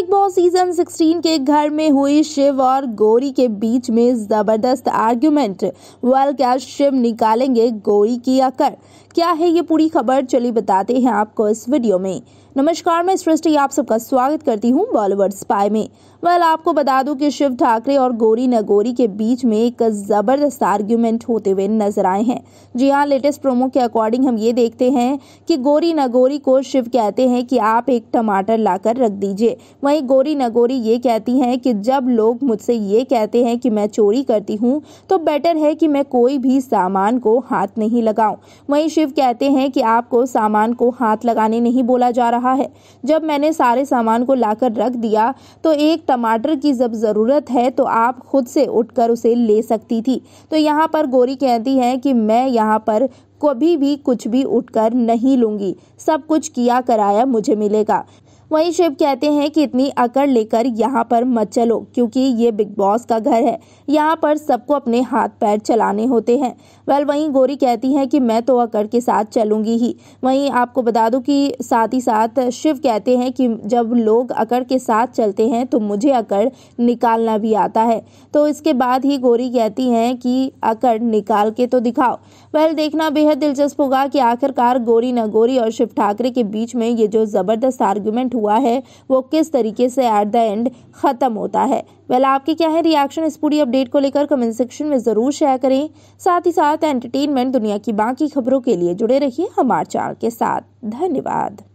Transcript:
big boss season 16 के घर में हुई शिव और गौरी के बीच में जबरदस्त आर्ग्यूमेंट वेल क्या शिव निकालेंगे गौरी की अकड़ क्या है ये पूरी खबर चलिए बताते हैं आपको इस वीडियो में नमस्कार मैं सृष्टि आप सबका स्वागत करती हूँ बॉलीवुड स्पाई में वेल आपको बता दूं कि शिव ठाकरे और गोरी नगोरी के बीच में एक जबरदस्त आर्ग्यूमेंट होते हुए नजर आए हैं जी हाँ लेटेस्ट प्रोमो के अकॉर्डिंग हम ये देखते हैं कि गोरी नगोरी को शिव कहते हैं कि आप एक टमाटर लाकर रख दीजिए वहीं गोरी नगोरी ये कहती हैं कि जब लोग मुझसे ये कहते हैं कि मैं चोरी करती हूँ तो बेटर है कि मैं कोई भी सामान को हाथ नहीं लगाऊं वहीं शिव कहते हैं कि आपको सामान को हाथ लगाने नहीं बोला जा रहा है जब मैंने सारे सामान को लाकर रख दिया तो एक टमाटर की जब ज़रूरत है तो आप खुद से उठकर उसे ले सकती थी तो यहाँ पर गोरी कहती है कि मैं यहाँ पर कभी भी कुछ भी उठकर नहीं लूंगी सब कुछ किया कराया मुझे मिलेगा वहीं शिव कहते हैं कि इतनी अकड़ लेकर यहाँ पर मत चलो क्योंकि ये बिग बॉस का घर है यहाँ पर सबको अपने हाथ पैर चलाने होते हैं वेल वहीं गोरी कहती है कि मैं तो अकड़ के साथ चलूंगी ही वहीं आपको बता दूं कि साथ ही साथ शिव कहते हैं कि जब लोग अकड़ के साथ चलते हैं तो मुझे अकड़ निकालना भी आता है तो इसके बाद ही गोरी कहती है कि अकड़ निकाल के तो दिखाओ वेल देखना बेहद दिलचस्प होगा कि आखिरकार गोरी नगोरी और शिव ठाकरे के बीच में ये जो ज़बरदस्त आर्ग्यूमेंट हुआ है वो किस तरीके से एट द एंड ख़त्म होता है वेल आपके क्या है रिएक्शन इस पूरी अपडेट को लेकर कमेंट सेक्शन में ज़रूर शेयर करें साथ ही साथ एंटरटेनमेंट दुनिया की बाकी खबरों के लिए जुड़े रहिए हमारे चैनल के साथ धन्यवाद